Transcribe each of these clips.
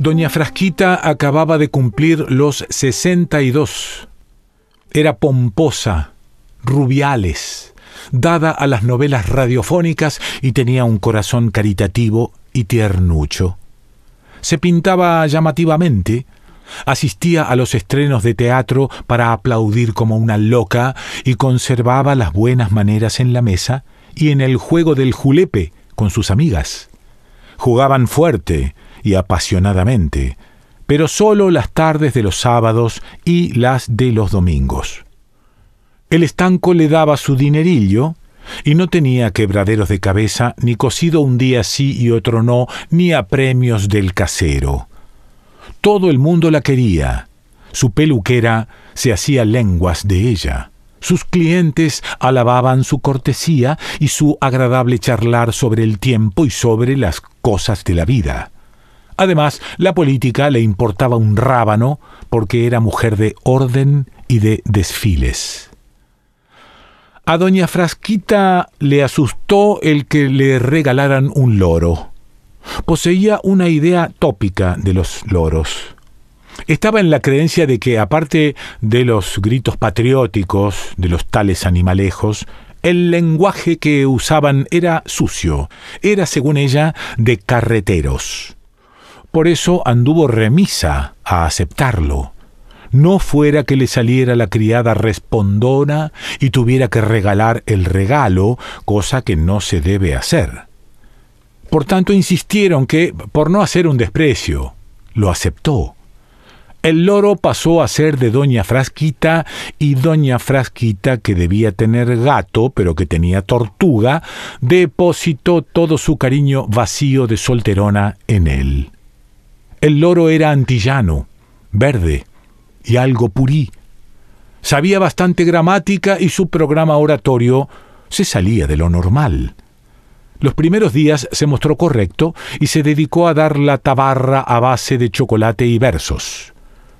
Doña Frasquita acababa de cumplir los dos. Era pomposa, rubiales, dada a las novelas radiofónicas y tenía un corazón caritativo y tiernucho. Se pintaba llamativamente, asistía a los estrenos de teatro para aplaudir como una loca y conservaba las buenas maneras en la mesa y en el juego del julepe con sus amigas. Jugaban fuerte, y apasionadamente, pero solo las tardes de los sábados y las de los domingos. El estanco le daba su dinerillo y no tenía quebraderos de cabeza, ni cosido un día sí y otro no, ni a premios del casero. Todo el mundo la quería. Su peluquera se hacía lenguas de ella. Sus clientes alababan su cortesía y su agradable charlar sobre el tiempo y sobre las cosas de la vida. Además, la política le importaba un rábano porque era mujer de orden y de desfiles. A doña Frasquita le asustó el que le regalaran un loro. Poseía una idea tópica de los loros. Estaba en la creencia de que, aparte de los gritos patrióticos de los tales animalejos, el lenguaje que usaban era sucio, era, según ella, de carreteros. Por eso anduvo remisa a aceptarlo. No fuera que le saliera la criada respondona y tuviera que regalar el regalo, cosa que no se debe hacer. Por tanto, insistieron que, por no hacer un desprecio, lo aceptó. El loro pasó a ser de doña Frasquita y doña Frasquita, que debía tener gato pero que tenía tortuga, depositó todo su cariño vacío de solterona en él. El loro era antillano, verde y algo purí. Sabía bastante gramática y su programa oratorio se salía de lo normal. Los primeros días se mostró correcto y se dedicó a dar la tabarra a base de chocolate y versos.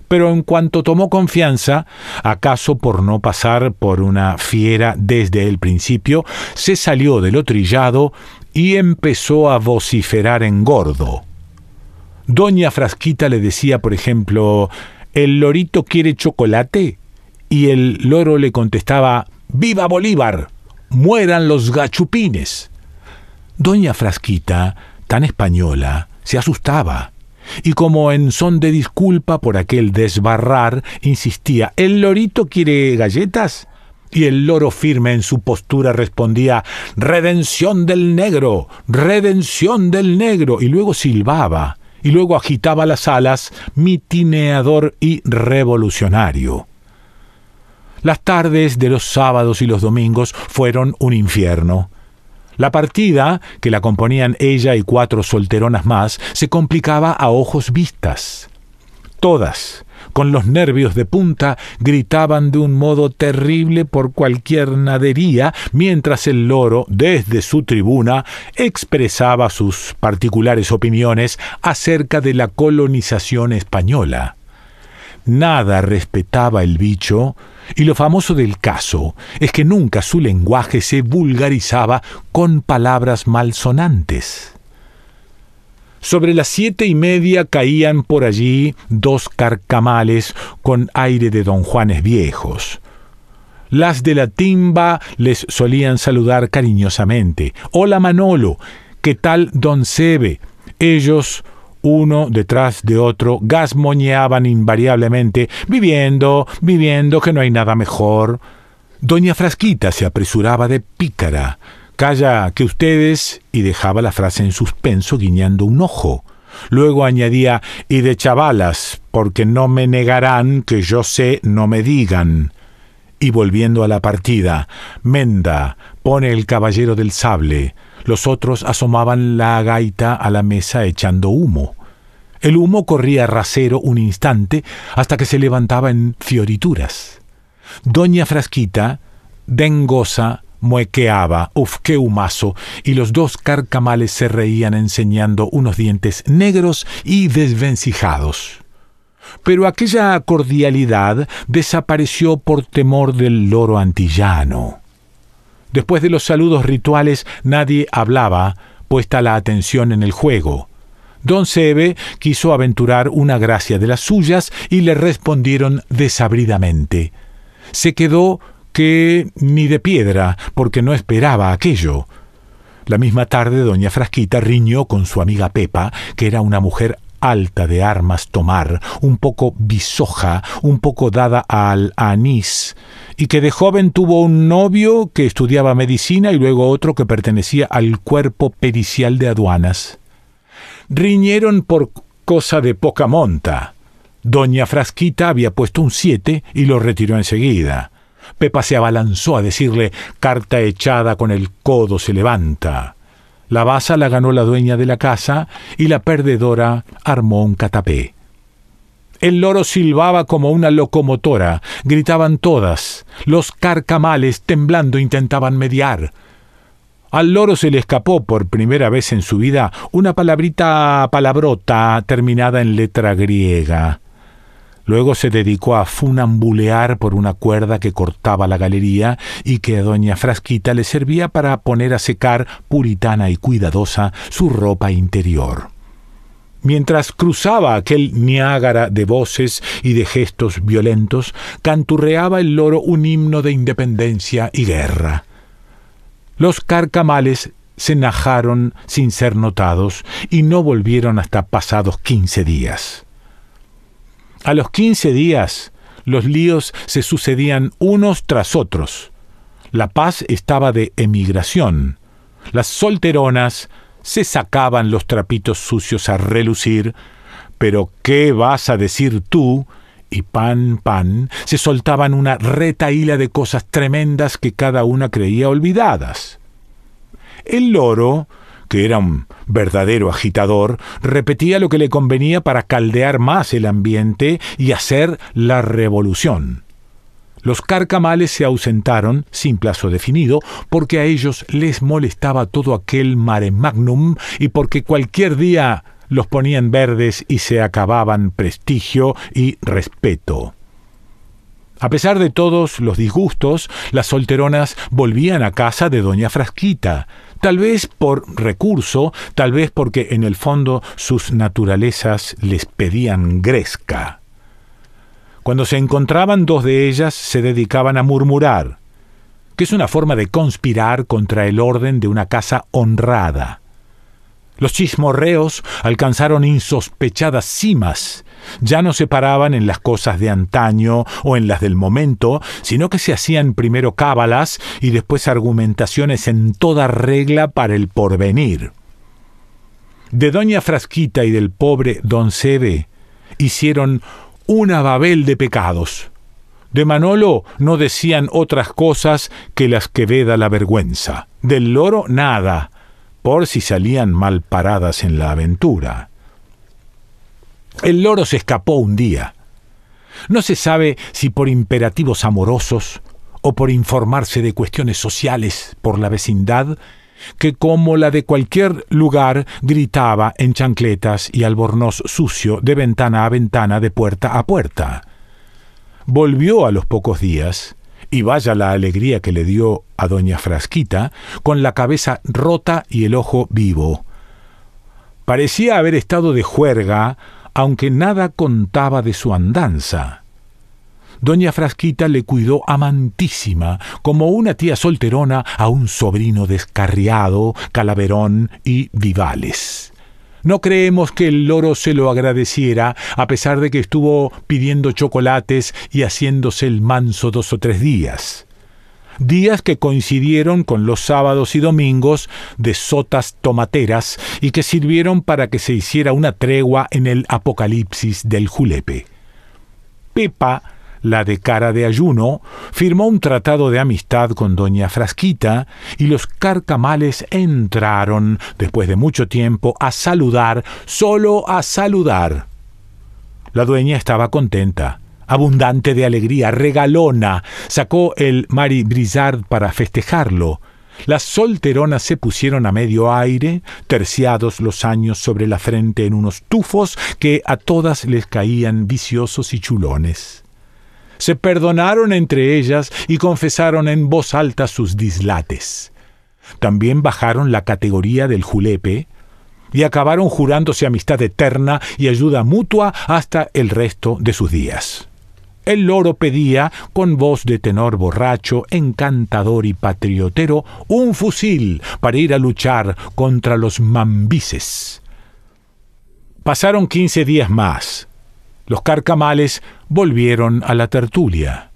Pero en cuanto tomó confianza, acaso por no pasar por una fiera desde el principio, se salió de lo trillado y empezó a vociferar en gordo. Doña Frasquita le decía, por ejemplo, ¿el lorito quiere chocolate? Y el loro le contestaba, ¡Viva Bolívar! ¡Mueran los gachupines! Doña Frasquita, tan española, se asustaba y como en son de disculpa por aquel desbarrar, insistía, ¿el lorito quiere galletas? Y el loro firme en su postura respondía, Redención del negro, redención del negro, y luego silbaba, y luego agitaba las alas, mitineador y revolucionario. Las tardes de los sábados y los domingos fueron un infierno. La partida, que la componían ella y cuatro solteronas más, se complicaba a ojos vistas. Todas, con los nervios de punta, gritaban de un modo terrible por cualquier nadería, mientras el loro, desde su tribuna, expresaba sus particulares opiniones acerca de la colonización española. Nada respetaba el bicho, y lo famoso del caso es que nunca su lenguaje se vulgarizaba con palabras malsonantes. Sobre las siete y media caían por allí dos carcamales con aire de don Juanes viejos. Las de la timba les solían saludar cariñosamente. Hola Manolo, ¿qué tal don Sebe? Ellos, uno detrás de otro, gasmoñeaban invariablemente, viviendo, viviendo, que no hay nada mejor. Doña Frasquita se apresuraba de pícara Calla que ustedes, y dejaba la frase en suspenso guiñando un ojo. Luego añadía, y de chavalas, porque no me negarán que yo sé no me digan. Y volviendo a la partida, Menda pone el caballero del sable. Los otros asomaban la gaita a la mesa echando humo. El humo corría rasero un instante hasta que se levantaba en fiorituras. Doña Frasquita, dengosa, muequeaba, ufqueumazo y los dos carcamales se reían enseñando unos dientes negros y desvencijados. Pero aquella cordialidad desapareció por temor del loro antillano. Después de los saludos rituales nadie hablaba, puesta la atención en el juego. Don Sebe quiso aventurar una gracia de las suyas y le respondieron desabridamente. Se quedó que ni de piedra, porque no esperaba aquello. La misma tarde doña Frasquita riñó con su amiga Pepa, que era una mujer alta de armas tomar, un poco bisoja, un poco dada al anís, y que de joven tuvo un novio que estudiaba medicina y luego otro que pertenecía al cuerpo pericial de aduanas. Riñeron por cosa de poca monta. Doña Frasquita había puesto un siete y lo retiró enseguida. Pepa se abalanzó a decirle, carta echada con el codo se levanta. La baza la ganó la dueña de la casa y la perdedora armó un catapé. El loro silbaba como una locomotora, gritaban todas, los carcamales temblando intentaban mediar. Al loro se le escapó por primera vez en su vida una palabrita palabrota terminada en letra griega. Luego se dedicó a funambulear por una cuerda que cortaba la galería y que a doña Frasquita le servía para poner a secar, puritana y cuidadosa, su ropa interior. Mientras cruzaba aquel Niágara de voces y de gestos violentos, canturreaba el loro un himno de independencia y guerra. Los carcamales se najaron sin ser notados y no volvieron hasta pasados quince días. A los 15 días, los líos se sucedían unos tras otros. La paz estaba de emigración. Las solteronas se sacaban los trapitos sucios a relucir, pero ¿qué vas a decir tú? Y pan, pan, se soltaban una retaíla de cosas tremendas que cada una creía olvidadas. El loro que era un verdadero agitador, repetía lo que le convenía para caldear más el ambiente y hacer la revolución. Los carcamales se ausentaron, sin plazo definido, porque a ellos les molestaba todo aquel mare magnum y porque cualquier día los ponían verdes y se acababan prestigio y respeto. A pesar de todos los disgustos, las solteronas volvían a casa de doña Frasquita, tal vez por recurso, tal vez porque en el fondo sus naturalezas les pedían gresca. Cuando se encontraban dos de ellas se dedicaban a murmurar, que es una forma de conspirar contra el orden de una casa honrada. Los chismorreos alcanzaron insospechadas cimas ya no se paraban en las cosas de antaño o en las del momento, sino que se hacían primero cábalas y después argumentaciones en toda regla para el porvenir. De doña Frasquita y del pobre don Sebe hicieron una babel de pecados. De Manolo no decían otras cosas que las que veda la vergüenza. Del loro nada, por si salían mal paradas en la aventura. El loro se escapó un día. No se sabe si por imperativos amorosos o por informarse de cuestiones sociales por la vecindad, que como la de cualquier lugar gritaba en chancletas y albornoz sucio de ventana a ventana, de puerta a puerta. Volvió a los pocos días, y vaya la alegría que le dio a doña Frasquita, con la cabeza rota y el ojo vivo. Parecía haber estado de juerga aunque nada contaba de su andanza. Doña Frasquita le cuidó amantísima, como una tía solterona a un sobrino descarriado, calaverón y vivales. No creemos que el loro se lo agradeciera, a pesar de que estuvo pidiendo chocolates y haciéndose el manso dos o tres días días que coincidieron con los sábados y domingos de sotas tomateras y que sirvieron para que se hiciera una tregua en el apocalipsis del julepe. Pepa la de cara de ayuno, firmó un tratado de amistad con doña Frasquita y los carcamales entraron, después de mucho tiempo, a saludar, solo a saludar. La dueña estaba contenta abundante de alegría, regalona. Sacó el Mari Brizard para festejarlo. Las solteronas se pusieron a medio aire, terciados los años sobre la frente en unos tufos que a todas les caían viciosos y chulones. Se perdonaron entre ellas y confesaron en voz alta sus dislates. También bajaron la categoría del julepe y acabaron jurándose amistad eterna y ayuda mutua hasta el resto de sus días. El loro pedía, con voz de tenor borracho, encantador y patriotero, un fusil para ir a luchar contra los mambises. Pasaron quince días más. Los carcamales volvieron a la tertulia.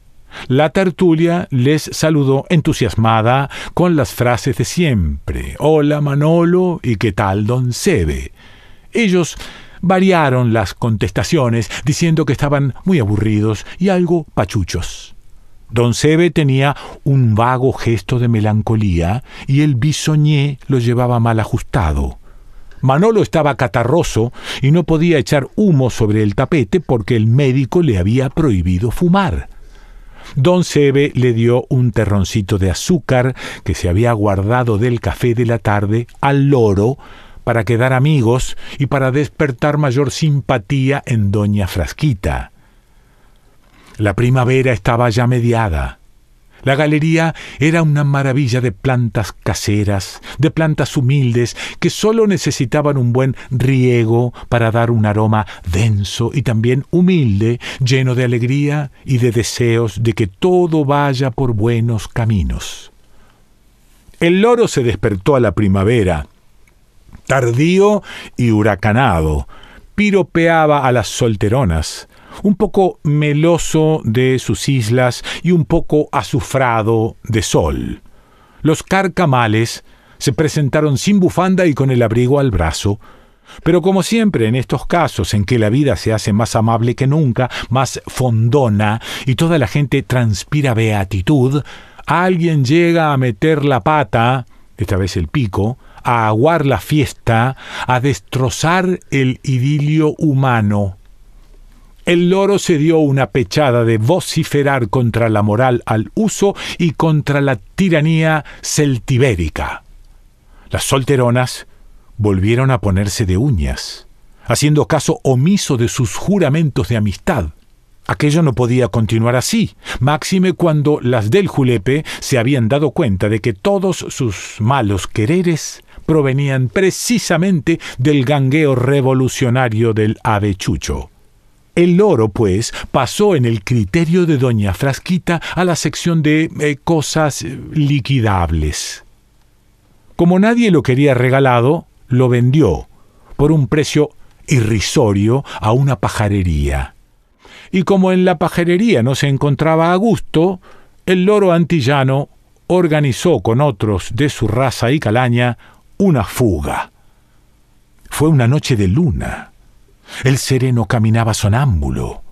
La tertulia les saludó entusiasmada con las frases de siempre. Hola Manolo y qué tal don Sebe. Ellos variaron las contestaciones diciendo que estaban muy aburridos y algo pachuchos. Don Sebe tenía un vago gesto de melancolía y el bisoñé lo llevaba mal ajustado. Manolo estaba catarroso y no podía echar humo sobre el tapete porque el médico le había prohibido fumar. Don Sebe le dio un terroncito de azúcar que se había guardado del café de la tarde al loro para quedar amigos y para despertar mayor simpatía en doña Frasquita. La primavera estaba ya mediada. La galería era una maravilla de plantas caseras, de plantas humildes, que solo necesitaban un buen riego para dar un aroma denso y también humilde, lleno de alegría y de deseos de que todo vaya por buenos caminos. El loro se despertó a la primavera, tardío y huracanado. Piropeaba a las solteronas, un poco meloso de sus islas y un poco azufrado de sol. Los carcamales se presentaron sin bufanda y con el abrigo al brazo, pero como siempre en estos casos en que la vida se hace más amable que nunca, más fondona y toda la gente transpira beatitud, alguien llega a meter la pata, esta vez el pico, a aguar la fiesta, a destrozar el idilio humano. El loro se dio una pechada de vociferar contra la moral al uso y contra la tiranía celtibérica. Las solteronas volvieron a ponerse de uñas, haciendo caso omiso de sus juramentos de amistad. Aquello no podía continuar así, máxime cuando las del Julepe se habían dado cuenta de que todos sus malos quereres provenían precisamente del gangueo revolucionario del avechucho. El loro, pues, pasó en el criterio de doña Frasquita a la sección de eh, cosas liquidables. Como nadie lo quería regalado, lo vendió por un precio irrisorio a una pajarería. Y como en la pajarería no se encontraba a gusto, el loro antillano organizó con otros de su raza y calaña una fuga. Fue una noche de luna. El sereno caminaba sonámbulo.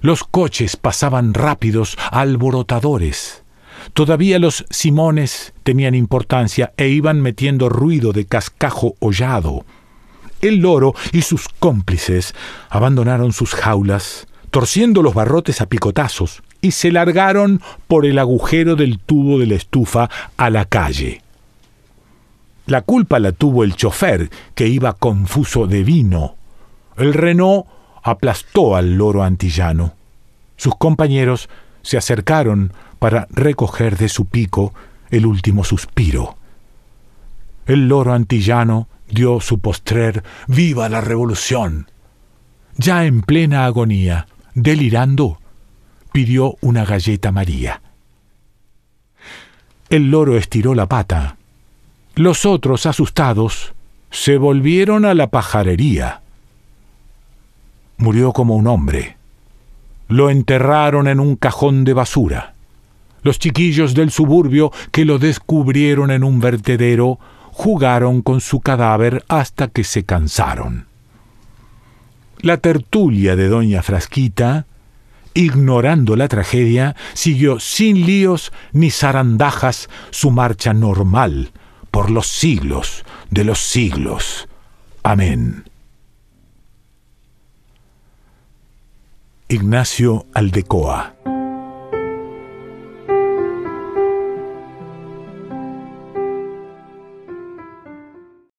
Los coches pasaban rápidos, alborotadores. Todavía los simones tenían importancia e iban metiendo ruido de cascajo hollado. El loro y sus cómplices abandonaron sus jaulas, torciendo los barrotes a picotazos, y se largaron por el agujero del tubo de la estufa a la calle. La culpa la tuvo el chofer, que iba confuso de vino. El Renault aplastó al loro antillano. Sus compañeros se acercaron para recoger de su pico el último suspiro. El loro antillano dio su postrer Viva la revolución. Ya en plena agonía, delirando, pidió una galleta María. El loro estiró la pata, los otros, asustados, se volvieron a la pajarería. Murió como un hombre. Lo enterraron en un cajón de basura. Los chiquillos del suburbio que lo descubrieron en un vertedero jugaron con su cadáver hasta que se cansaron. La tertulia de doña Frasquita, ignorando la tragedia, siguió sin líos ni zarandajas su marcha normal, por los siglos de los siglos. Amén. Ignacio Aldecoa